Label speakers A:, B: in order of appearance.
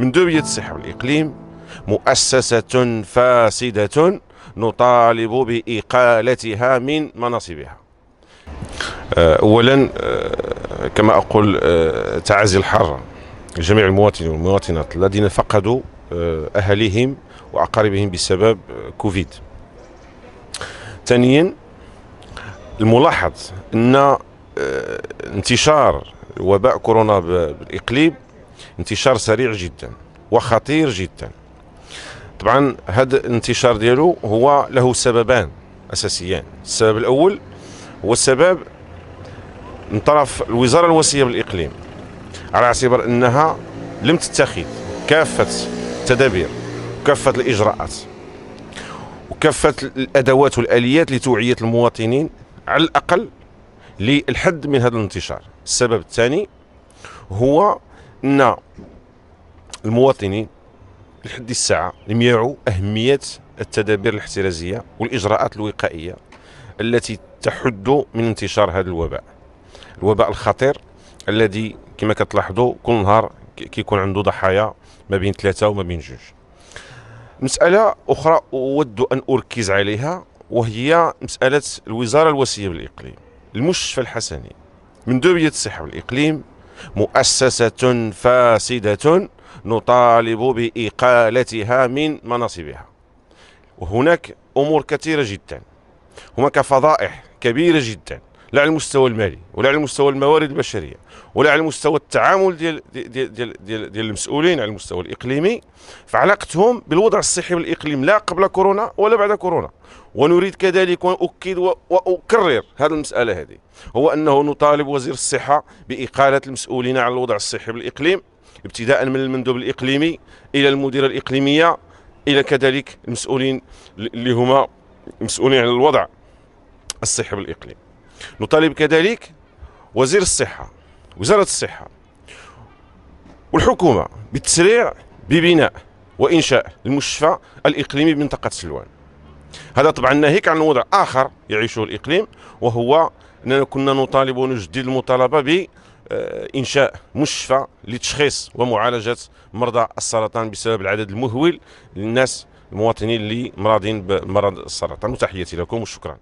A: من دوية الصحة والإقليم مؤسسة فاسدة نطالب بإقالتها من مناصبها آه، أولا آه، كما أقول آه، تعازي الحارة جميع المواطنين والمواطنات الذين فقدوا أهليهم وأقاربهم بسبب كوفيد ثانيا الملاحظ أن انتشار وباء كورونا بالإقليم انتشار سريع جدا وخطير جدا طبعا هذا الانتشار ديالو هو له سببان اساسيان السبب الاول هو السبب من طرف الوزاره الوصيه بالاقليم على اعتبار انها لم تتخذ كافه التدابير وكافه الاجراءات وكافه الادوات والاليات لتوعيه المواطنين على الاقل للحد من هذا الانتشار السبب الثاني هو ان المواطنين لحد الساعه لم يعوا اهميه التدابير الاحترازيه والاجراءات الوقائيه التي تحد من انتشار هذا الوباء الوباء الخطير الذي كما كتلاحظوا كل نهار كيكون عنده ضحايا ما بين ثلاثة وما بين جوج مسألة أخرى أود أن أركز عليها وهي مسألة الوزارة الوصية بالإقليم المشفى الحسني مندوبية الصحة والإقليم مؤسسة فاسدة نطالب بإقالتها من مناصبها وهناك أمور كثيرة جدا هناك فضائح كبيرة جدا لا على المستوى المالي ولا على المستوى الموارد البشريه ولا على مستوى التعامل ديال ديال ديال ديال, ديال المسؤولين على المستوى الاقليمي فعلاقتهم بالوضع الصحي بالاقليم لا قبل كورونا ولا بعد كورونا ونريد كذلك واكد واكرر هذه المساله هذه هو انه نطالب وزير الصحه باقاله المسؤولين على الوضع الصحي بالاقليم ابتداء من المندوب الاقليمي الى المديره الاقليميه الى كذلك المسؤولين اللي هما مسؤولين عن الوضع الصحي بالاقليم نطالب كذلك وزير الصحة وزارة الصحة والحكومة بالتسريع ببناء وإنشاء المشفى الإقليمي بمنطقة سلوان هذا طبعا ناهيك عن وضع آخر يعيشه الإقليم وهو أننا كنا نطالب ونجدد المطالبة ب انشاء مشفى لتشخيص ومعالجه مرضى السرطان بسبب العدد المهول للناس المواطنين اللي مرضين بمرض السرطان وتحياتي لكم وشكرا